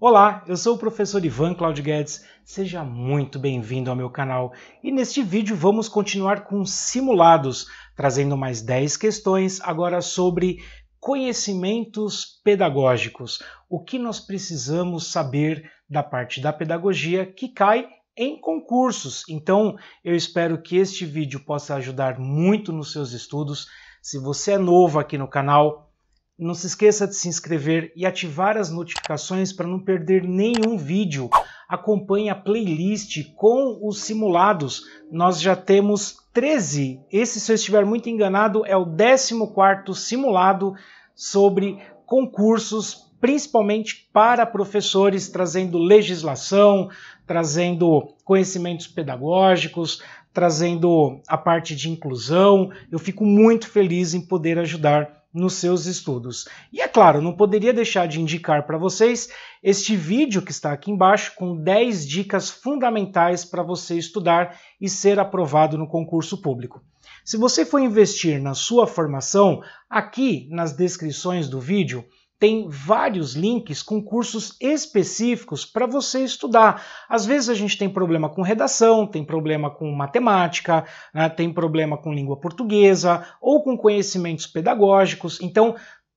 Olá, eu sou o professor Ivan Claudio Guedes, seja muito bem-vindo ao meu canal e neste vídeo vamos continuar com simulados, trazendo mais 10 questões agora sobre conhecimentos pedagógicos, o que nós precisamos saber da parte da pedagogia que cai em concursos. Então, eu espero que este vídeo possa ajudar muito nos seus estudos. Se você é novo aqui no canal, não se esqueça de se inscrever e ativar as notificações para não perder nenhum vídeo. Acompanhe a playlist com os simulados. Nós já temos 13. Esse, se eu estiver muito enganado, é o 14º simulado sobre concursos, principalmente para professores, trazendo legislação, trazendo conhecimentos pedagógicos, trazendo a parte de inclusão. Eu fico muito feliz em poder ajudar nos seus estudos. E é claro, não poderia deixar de indicar para vocês este vídeo que está aqui embaixo com 10 dicas fundamentais para você estudar e ser aprovado no concurso público. Se você for investir na sua formação, aqui nas descrições do vídeo, tem vários links com cursos específicos para você estudar. Às vezes a gente tem problema com redação, tem problema com matemática, né, tem problema com língua portuguesa ou com conhecimentos pedagógicos. Então,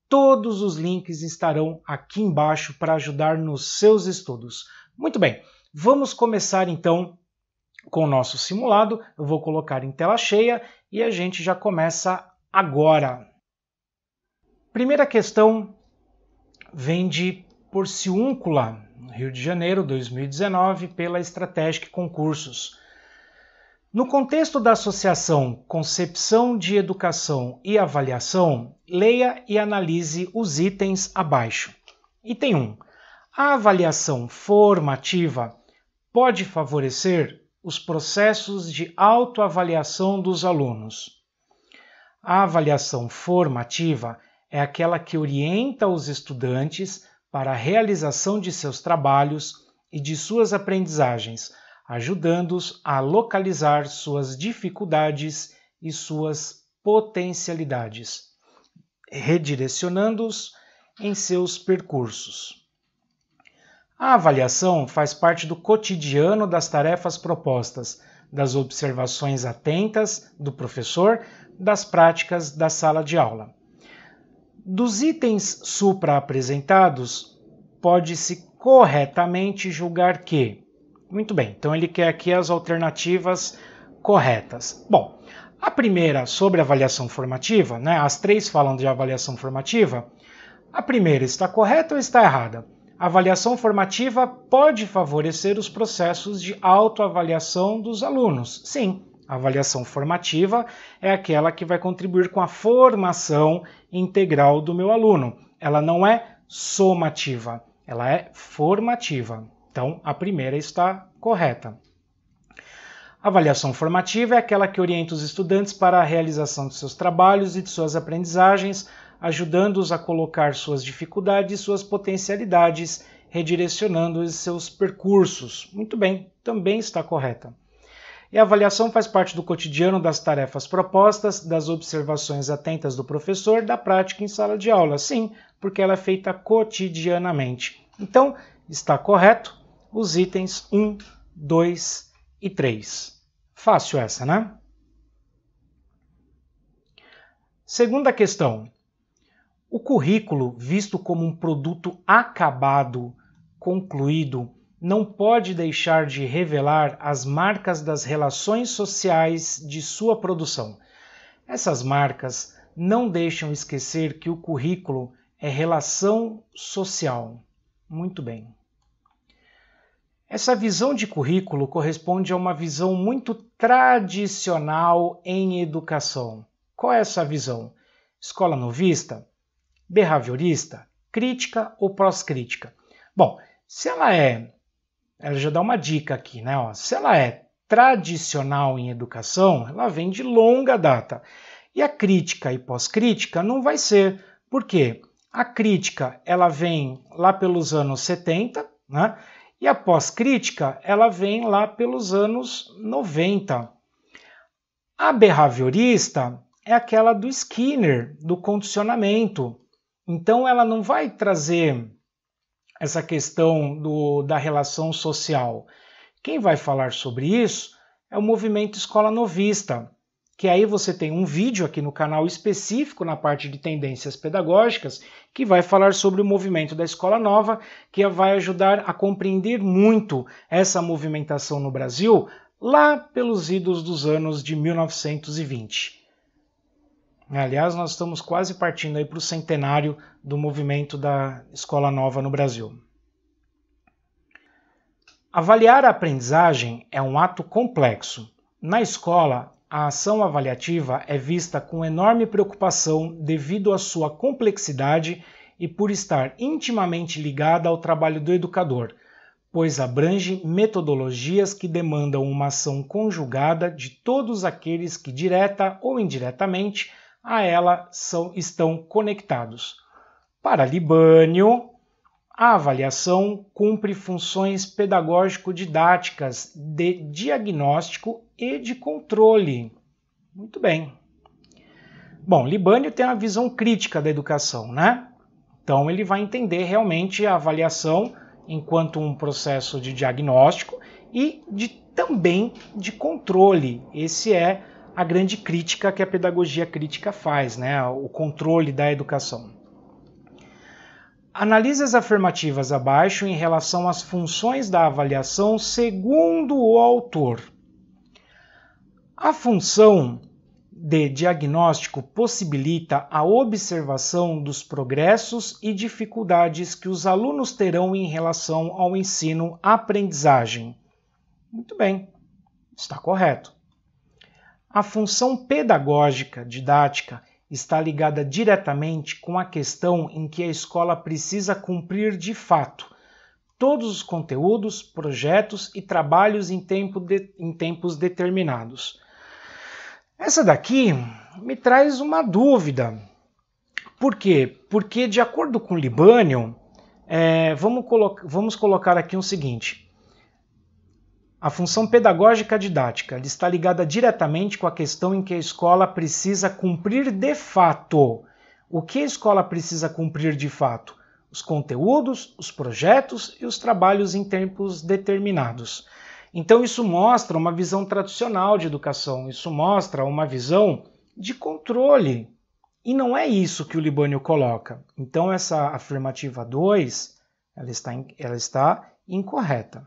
todos os links estarão aqui embaixo para ajudar nos seus estudos. Muito bem, vamos começar então com o nosso simulado. Eu vou colocar em tela cheia e a gente já começa agora. Primeira questão vem de Porciúncula, Rio de Janeiro, 2019, pela Strategic Concursos. No contexto da associação Concepção de Educação e Avaliação, leia e analise os itens abaixo. Item 1. A avaliação formativa pode favorecer os processos de autoavaliação dos alunos. A avaliação formativa é aquela que orienta os estudantes para a realização de seus trabalhos e de suas aprendizagens, ajudando-os a localizar suas dificuldades e suas potencialidades, redirecionando-os em seus percursos. A avaliação faz parte do cotidiano das tarefas propostas, das observações atentas do professor, das práticas da sala de aula. Dos itens supra-apresentados, pode-se corretamente julgar que. Muito bem, então ele quer aqui as alternativas corretas. Bom, a primeira sobre avaliação formativa, né, as três falam de avaliação formativa. A primeira está correta ou está errada? A avaliação formativa pode favorecer os processos de autoavaliação dos alunos. Sim, a avaliação formativa é aquela que vai contribuir com a formação integral do meu aluno. Ela não é somativa, ela é formativa. Então, a primeira está correta. A avaliação formativa é aquela que orienta os estudantes para a realização de seus trabalhos e de suas aprendizagens, ajudando-os a colocar suas dificuldades e suas potencialidades, redirecionando os seus percursos. Muito bem, também está correta. E a avaliação faz parte do cotidiano das tarefas propostas, das observações atentas do professor, da prática em sala de aula. Sim, porque ela é feita cotidianamente. Então, está correto os itens 1, 2 e 3. Fácil essa, né? Segunda questão. O currículo, visto como um produto acabado, concluído, não pode deixar de revelar as marcas das relações sociais de sua produção. Essas marcas não deixam esquecer que o currículo é relação social. Muito bem. Essa visão de currículo corresponde a uma visão muito tradicional em educação. Qual é essa visão? Escola novista? Behaviorista? Crítica ou pós-crítica? Bom, se ela é ela já dá uma dica aqui, né? Ó, se ela é tradicional em educação, ela vem de longa data. E a crítica e pós-crítica não vai ser. Por quê? A crítica ela vem lá pelos anos 70, né? E a pós-crítica ela vem lá pelos anos 90. A behaviorista é aquela do Skinner, do condicionamento. Então ela não vai trazer essa questão do, da relação social. Quem vai falar sobre isso é o movimento Escola Novista, que aí você tem um vídeo aqui no canal específico na parte de tendências pedagógicas que vai falar sobre o movimento da escola nova, que vai ajudar a compreender muito essa movimentação no Brasil lá pelos idos dos anos de 1920. Aliás, nós estamos quase partindo aí para o centenário do movimento da escola nova no Brasil. Avaliar a aprendizagem é um ato complexo. Na escola, a ação avaliativa é vista com enorme preocupação devido à sua complexidade e por estar intimamente ligada ao trabalho do educador, pois abrange metodologias que demandam uma ação conjugada de todos aqueles que, direta ou indiretamente, a ela são, estão conectados. Para Libânio, a avaliação cumpre funções pedagógico-didáticas de diagnóstico e de controle. Muito bem. Bom, Libânio tem a visão crítica da educação, né? Então ele vai entender realmente a avaliação enquanto um processo de diagnóstico e de, também de controle. Esse é a grande crítica que a pedagogia crítica faz, né? o controle da educação. Analise as afirmativas abaixo em relação às funções da avaliação segundo o autor. A função de diagnóstico possibilita a observação dos progressos e dificuldades que os alunos terão em relação ao ensino-aprendizagem. Muito bem, está correto. A função pedagógica didática está ligada diretamente com a questão em que a escola precisa cumprir de fato todos os conteúdos, projetos e trabalhos em, tempo de, em tempos determinados. Essa daqui me traz uma dúvida. Por quê? Porque, de acordo com Libânio, é, eh, vamos, colo vamos colocar aqui o um seguinte: a função pedagógica didática está ligada diretamente com a questão em que a escola precisa cumprir de fato. O que a escola precisa cumprir de fato? Os conteúdos, os projetos e os trabalhos em tempos determinados. Então, isso mostra uma visão tradicional de educação, isso mostra uma visão de controle. E não é isso que o Libânio coloca. Então, essa afirmativa 2 ela está, ela está incorreta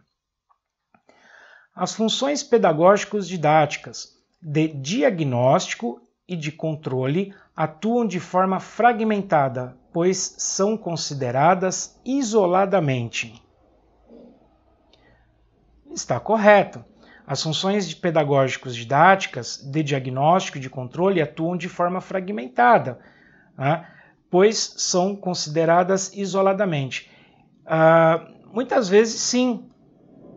as funções pedagógicos didáticas de diagnóstico e de controle atuam de forma fragmentada, pois são consideradas isoladamente. Está correto. As funções de pedagógicos didáticas de diagnóstico e de controle atuam de forma fragmentada, né, pois são consideradas isoladamente. Uh, muitas vezes, sim,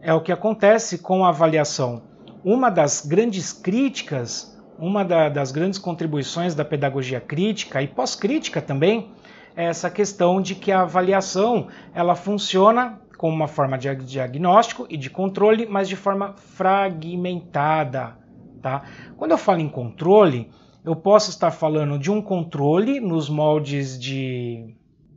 é o que acontece com a avaliação. Uma das grandes críticas, uma da, das grandes contribuições da pedagogia crítica e pós-crítica também, é essa questão de que a avaliação ela funciona como uma forma de diagnóstico e de controle, mas de forma fragmentada. Tá? Quando eu falo em controle, eu posso estar falando de um controle nos moldes de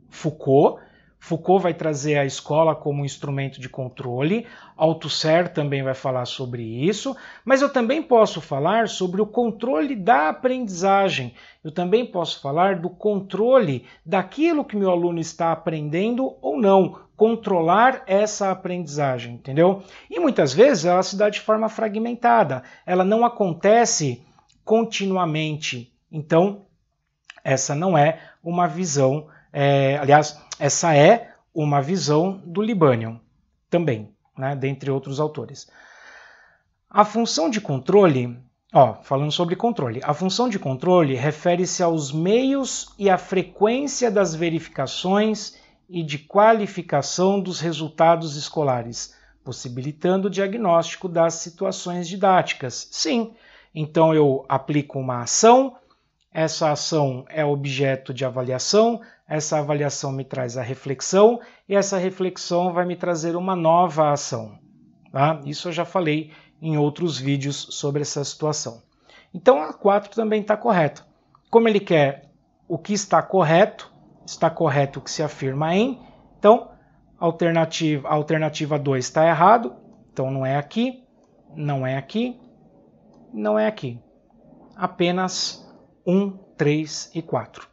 Foucault, Foucault vai trazer a escola como um instrumento de controle, Althusser também vai falar sobre isso, mas eu também posso falar sobre o controle da aprendizagem, eu também posso falar do controle daquilo que meu aluno está aprendendo ou não, controlar essa aprendizagem, entendeu? E muitas vezes ela se dá de forma fragmentada, ela não acontece continuamente. Então, essa não é uma visão, é, aliás, essa é uma visão do Libanion, também, né, dentre outros autores. A função de controle, ó, falando sobre controle, a função de controle refere-se aos meios e à frequência das verificações e de qualificação dos resultados escolares, possibilitando o diagnóstico das situações didáticas. Sim, então eu aplico uma ação essa ação é objeto de avaliação, essa avaliação me traz a reflexão e essa reflexão vai me trazer uma nova ação. Tá? Isso eu já falei em outros vídeos sobre essa situação. Então a 4 também está correta. Como ele quer o que está correto, está correto o que se afirma em, então alternativa, a alternativa 2 está errado, então não é aqui, não é aqui, não é aqui. Apenas 1, 3 e 4.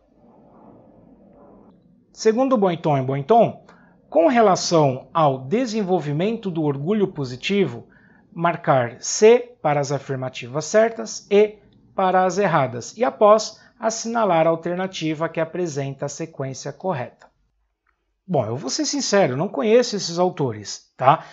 Segundo Bointon e Bointon, com relação ao desenvolvimento do orgulho positivo, marcar C para as afirmativas certas e para as erradas, e após assinalar a alternativa que apresenta a sequência correta. Bom, eu vou ser sincero, não conheço esses autores, tá?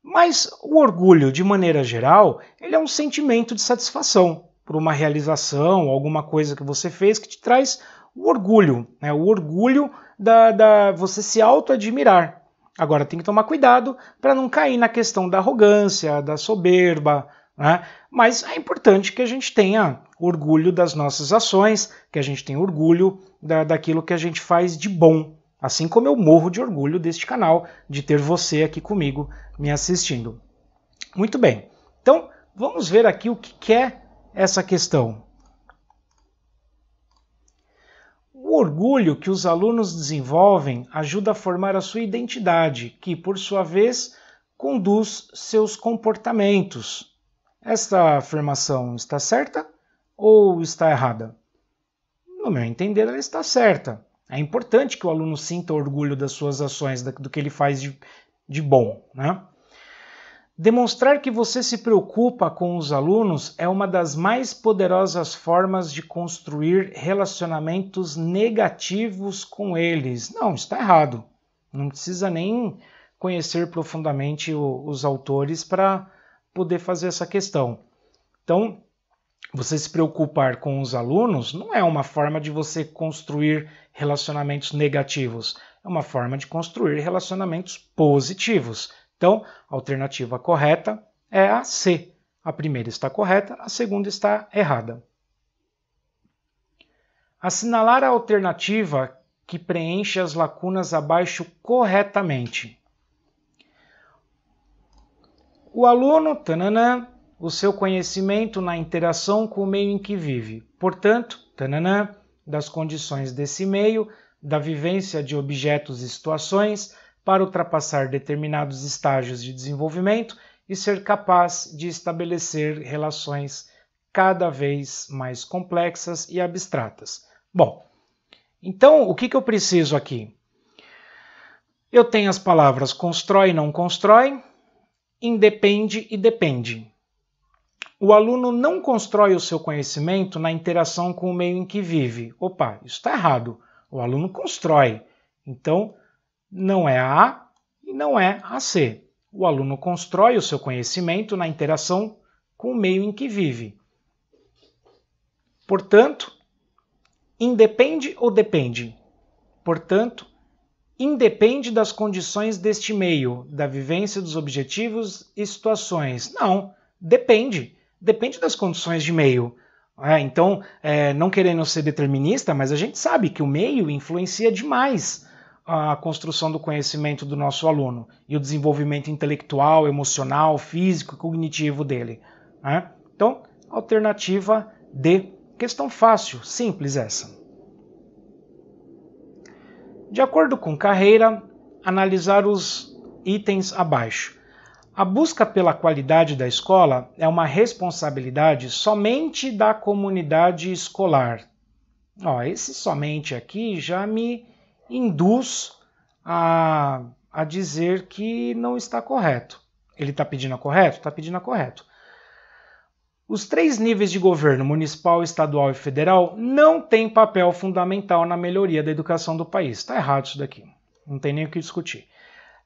Mas o orgulho, de maneira geral, ele é um sentimento de satisfação, por uma realização, alguma coisa que você fez que te traz o orgulho, né? o orgulho da, da você se auto-admirar. Agora tem que tomar cuidado para não cair na questão da arrogância, da soberba, né? mas é importante que a gente tenha orgulho das nossas ações, que a gente tenha orgulho da, daquilo que a gente faz de bom. Assim como eu morro de orgulho deste canal, de ter você aqui comigo me assistindo. Muito bem, então vamos ver aqui o que é essa questão. O orgulho que os alunos desenvolvem ajuda a formar a sua identidade, que, por sua vez, conduz seus comportamentos. Esta afirmação está certa ou está errada? No meu entender, ela está certa. É importante que o aluno sinta orgulho das suas ações, do que ele faz de, de bom. Né? Demonstrar que você se preocupa com os alunos é uma das mais poderosas formas de construir relacionamentos negativos com eles. Não, está errado. Não precisa nem conhecer profundamente o, os autores para poder fazer essa questão. Então, você se preocupar com os alunos não é uma forma de você construir relacionamentos negativos, é uma forma de construir relacionamentos positivos então, a alternativa correta é a C. A primeira está correta, a segunda está errada. Assinalar a alternativa que preenche as lacunas abaixo corretamente. O aluno, tananã, o seu conhecimento na interação com o meio em que vive. Portanto, tananã, das condições desse meio, da vivência de objetos e situações, para ultrapassar determinados estágios de desenvolvimento e ser capaz de estabelecer relações cada vez mais complexas e abstratas. Bom, então o que, que eu preciso aqui? Eu tenho as palavras constrói e não constrói, independe e depende. O aluno não constrói o seu conhecimento na interação com o meio em que vive. Opa, isso está errado. O aluno constrói. Então, não é a A e não é a C. O aluno constrói o seu conhecimento na interação com o meio em que vive. Portanto, independe ou depende? Portanto, independe das condições deste meio, da vivência dos objetivos e situações. Não, depende. Depende das condições de meio. É, então, é, não querendo ser determinista, mas a gente sabe que o meio influencia demais a construção do conhecimento do nosso aluno e o desenvolvimento intelectual, emocional, físico e cognitivo dele. Né? Então, alternativa D. Questão fácil, simples essa. De acordo com carreira, analisar os itens abaixo. A busca pela qualidade da escola é uma responsabilidade somente da comunidade escolar. Ó, esse somente aqui já me induz a, a dizer que não está correto. Ele está pedindo a correto? Está pedindo a correto. Os três níveis de governo, municipal, estadual e federal, não têm papel fundamental na melhoria da educação do país. Está errado isso daqui. Não tem nem o que discutir.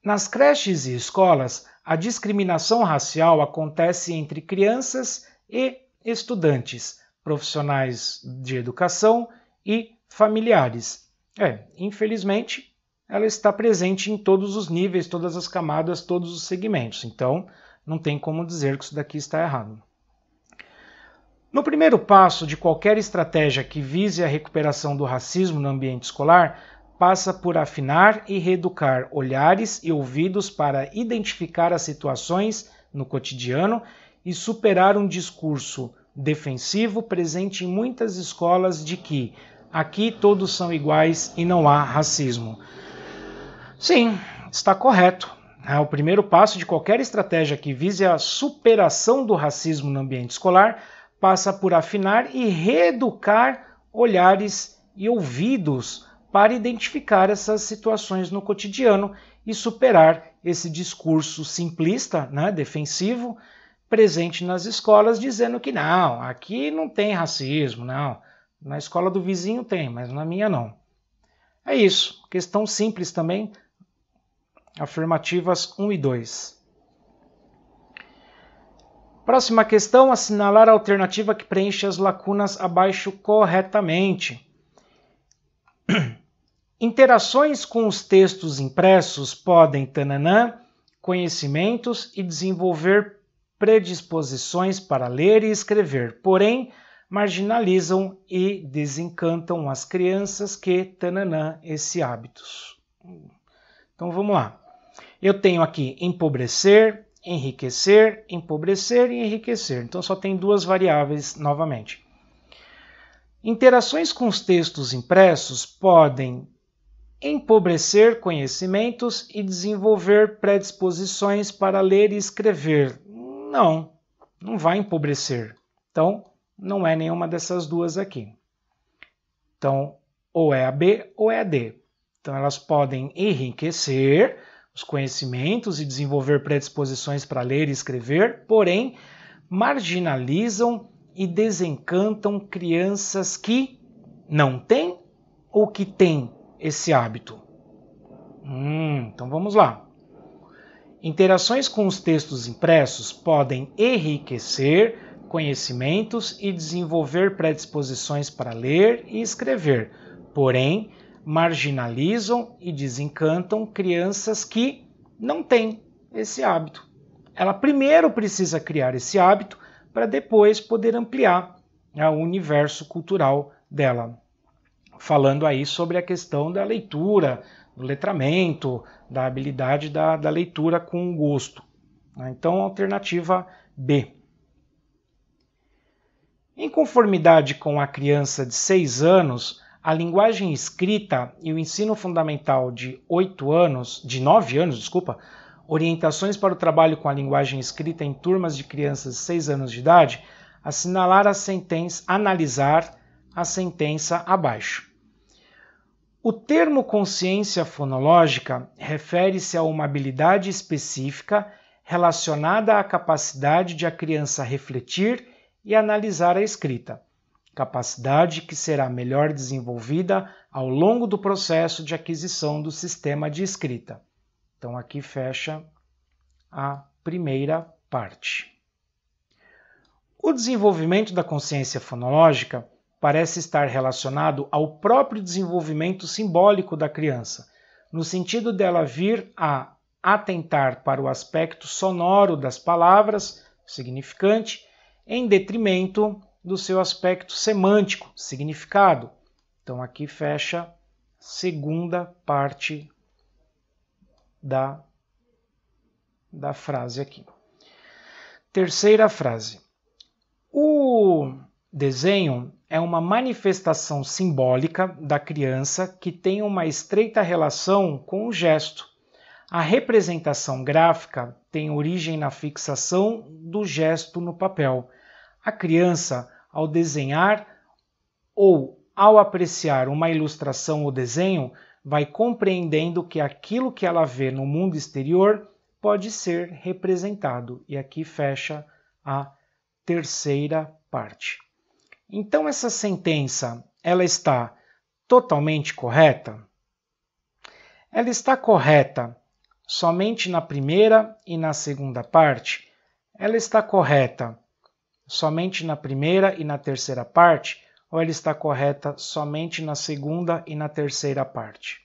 Nas creches e escolas, a discriminação racial acontece entre crianças e estudantes, profissionais de educação e familiares. É, infelizmente, ela está presente em todos os níveis, todas as camadas, todos os segmentos. Então, não tem como dizer que isso daqui está errado. No primeiro passo de qualquer estratégia que vise a recuperação do racismo no ambiente escolar, passa por afinar e reeducar olhares e ouvidos para identificar as situações no cotidiano e superar um discurso defensivo presente em muitas escolas de que Aqui todos são iguais e não há racismo. Sim, está correto. Né? O primeiro passo de qualquer estratégia que vise a superação do racismo no ambiente escolar passa por afinar e reeducar olhares e ouvidos para identificar essas situações no cotidiano e superar esse discurso simplista, né, defensivo, presente nas escolas, dizendo que não, aqui não tem racismo, não. Na escola do vizinho tem, mas na minha não. É isso. Questão simples também. Afirmativas 1 e 2. Próxima questão: assinalar a alternativa que preenche as lacunas abaixo corretamente. Interações com os textos impressos podem tananã, conhecimentos e desenvolver predisposições para ler e escrever. Porém, marginalizam e desencantam as crianças que tananã esse hábitos. Então vamos lá. Eu tenho aqui empobrecer, enriquecer, empobrecer e enriquecer. Então só tem duas variáveis novamente. Interações com os textos impressos podem empobrecer conhecimentos e desenvolver predisposições para ler e escrever. Não, não vai empobrecer. Então, não é nenhuma dessas duas aqui. Então, ou é a B ou é a D. Então, elas podem enriquecer os conhecimentos e desenvolver predisposições para ler e escrever, porém, marginalizam e desencantam crianças que não têm ou que têm esse hábito. Hum, então vamos lá. Interações com os textos impressos podem enriquecer conhecimentos e desenvolver predisposições para ler e escrever, porém, marginalizam e desencantam crianças que não têm esse hábito. Ela primeiro precisa criar esse hábito para depois poder ampliar né, o universo cultural dela. Falando aí sobre a questão da leitura, do letramento, da habilidade da, da leitura com gosto. Né. Então, alternativa B. Em conformidade com a criança de 6 anos, a linguagem escrita e o ensino fundamental de 8 anos, de 9 anos, desculpa, orientações para o trabalho com a linguagem escrita em turmas de crianças de 6 anos de idade, assinalar a sentença, analisar a sentença abaixo. O termo consciência fonológica refere-se a uma habilidade específica relacionada à capacidade de a criança refletir e analisar a escrita, capacidade que será melhor desenvolvida ao longo do processo de aquisição do sistema de escrita. Então, aqui fecha a primeira parte. O desenvolvimento da consciência fonológica parece estar relacionado ao próprio desenvolvimento simbólico da criança, no sentido dela vir a atentar para o aspecto sonoro das palavras, significante, em detrimento do seu aspecto semântico, significado. Então aqui fecha a segunda parte da, da frase aqui. Terceira frase. O desenho é uma manifestação simbólica da criança que tem uma estreita relação com o gesto. A representação gráfica tem origem na fixação do gesto no papel a criança, ao desenhar ou ao apreciar uma ilustração ou desenho, vai compreendendo que aquilo que ela vê no mundo exterior pode ser representado. E aqui fecha a terceira parte. Então essa sentença, ela está totalmente correta? Ela está correta somente na primeira e na segunda parte. Ela está correta somente na primeira e na terceira parte, ou ela está correta somente na segunda e na terceira parte?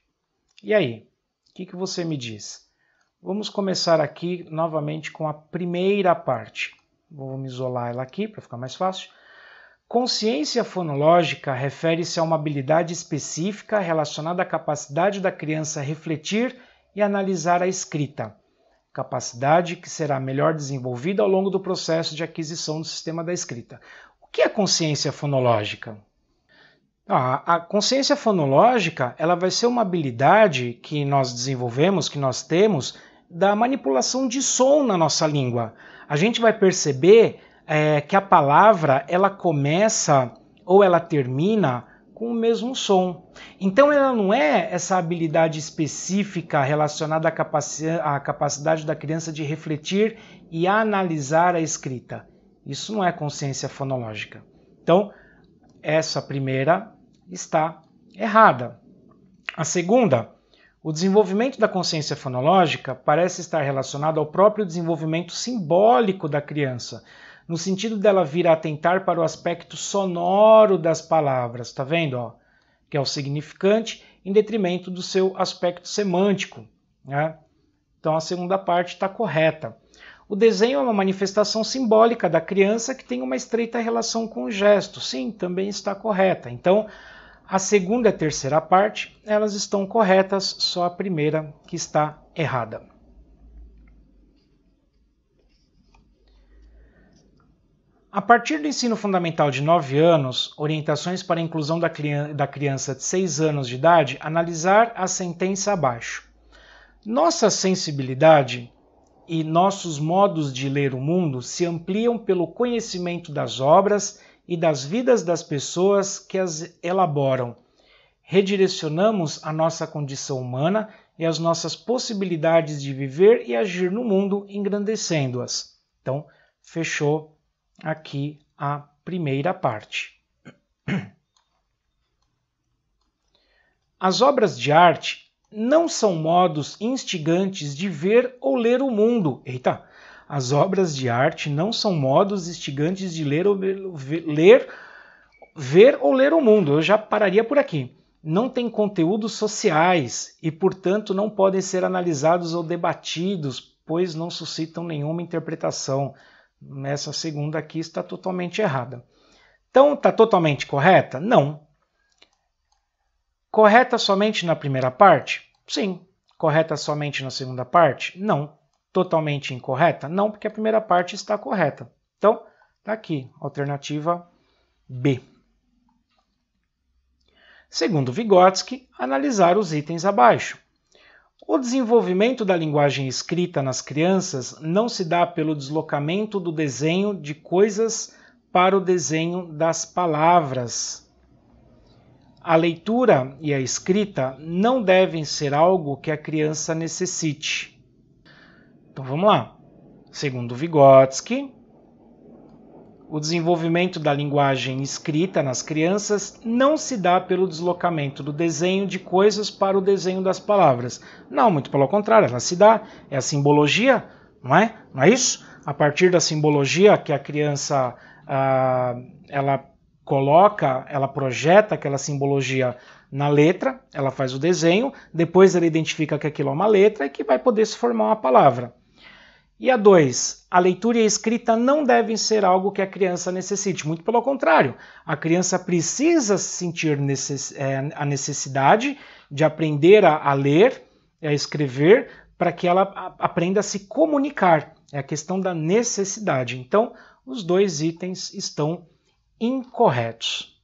E aí, o que, que você me diz? Vamos começar aqui novamente com a primeira parte. Vou me isolar ela aqui para ficar mais fácil. Consciência fonológica refere-se a uma habilidade específica relacionada à capacidade da criança refletir e analisar a escrita, capacidade que será melhor desenvolvida ao longo do processo de aquisição do sistema da escrita. O que é consciência fonológica? Ah, a consciência fonológica ela vai ser uma habilidade que nós desenvolvemos, que nós temos, da manipulação de som na nossa língua. A gente vai perceber é, que a palavra ela começa ou ela termina com o mesmo som. Então ela não é essa habilidade específica relacionada à, capaci à capacidade da criança de refletir e analisar a escrita. Isso não é consciência fonológica. Então, essa primeira está errada. A segunda, o desenvolvimento da consciência fonológica parece estar relacionado ao próprio desenvolvimento simbólico da criança, no sentido dela vir a atentar para o aspecto sonoro das palavras, tá vendo? Ó? Que é o significante, em detrimento do seu aspecto semântico. Né? Então a segunda parte está correta. O desenho é uma manifestação simbólica da criança que tem uma estreita relação com o gesto. Sim, também está correta. Então, a segunda e a terceira parte, elas estão corretas, só a primeira que está errada. A partir do ensino fundamental de 9 anos, orientações para a inclusão da, criança de 6 anos de idade, analisar a sentença abaixo. Nossa sensibilidade e nossos modos de ler o mundo se ampliam pelo conhecimento das obras e das vidas das pessoas que as elaboram. Redirecionamos a nossa condição humana e as nossas possibilidades de viver e agir no mundo, engrandecendo-as. Então, fechou aqui a primeira parte. As obras de arte não são modos instigantes de ver ou ler o mundo. Eita! As obras de arte não são modos instigantes de ler ou ler, ver ou ler o mundo. Eu já pararia por aqui. Não têm conteúdos sociais e, portanto, não podem ser analisados ou debatidos, pois não suscitam nenhuma interpretação. Essa segunda aqui está totalmente errada. Então, está totalmente correta? Não. Correta somente na primeira parte? Sim. Correta somente na segunda parte? Não. Totalmente incorreta? Não, porque a primeira parte está correta. Então, está aqui, alternativa B. Segundo Vygotsky, analisar os itens abaixo. O desenvolvimento da linguagem escrita nas crianças não se dá pelo deslocamento do desenho de coisas para o desenho das palavras. A leitura e a escrita não devem ser algo que a criança necessite. Então vamos lá. Segundo Vygotsky, o desenvolvimento da linguagem escrita nas crianças não se dá pelo deslocamento do desenho de coisas para o desenho das palavras. Não, muito pelo contrário, ela se dá, é a simbologia, não é? Não é isso? A partir da simbologia que a criança ah, ela coloca, ela projeta aquela simbologia na letra, ela faz o desenho, depois ela identifica que aquilo é uma letra e que vai poder se formar uma palavra. E a dois, a leitura e a escrita não devem ser algo que a criança necessite, muito pelo contrário, a criança precisa sentir necess é, a necessidade de aprender a, a ler, a escrever, para que ela aprenda a se comunicar. É a questão da necessidade. Então, os dois itens estão incorretos.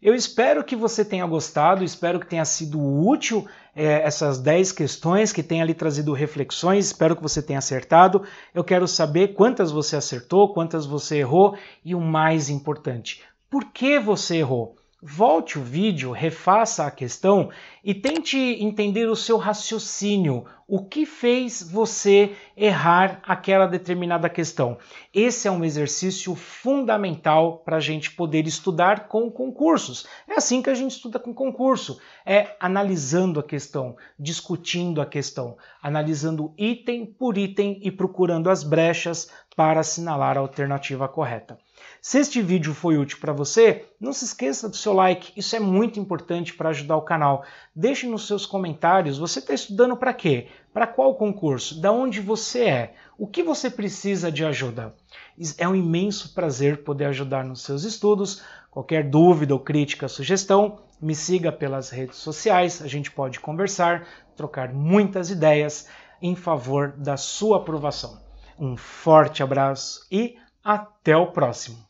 Eu espero que você tenha gostado, espero que tenha sido útil é, essas 10 questões que tem ali trazido reflexões. Espero que você tenha acertado. Eu quero saber quantas você acertou, quantas você errou e o mais importante, por que você errou? Volte o vídeo, refaça a questão e tente entender o seu raciocínio, o que fez você errar aquela determinada questão. Esse é um exercício fundamental para a gente poder estudar com concursos. É assim que a gente estuda com concurso: é analisando a questão, discutindo a questão, analisando item por item e procurando as brechas para assinalar a alternativa correta. Se este vídeo foi útil para você, não se esqueça do seu like, isso é muito importante para ajudar o canal. Deixe nos seus comentários, você está estudando para quê? Para qual concurso? Da onde você é? O que você precisa de ajuda? É um imenso prazer poder ajudar nos seus estudos. Qualquer dúvida ou crítica, sugestão, me siga pelas redes sociais, a gente pode conversar, trocar muitas ideias em favor da sua aprovação. Um forte abraço e até o próximo!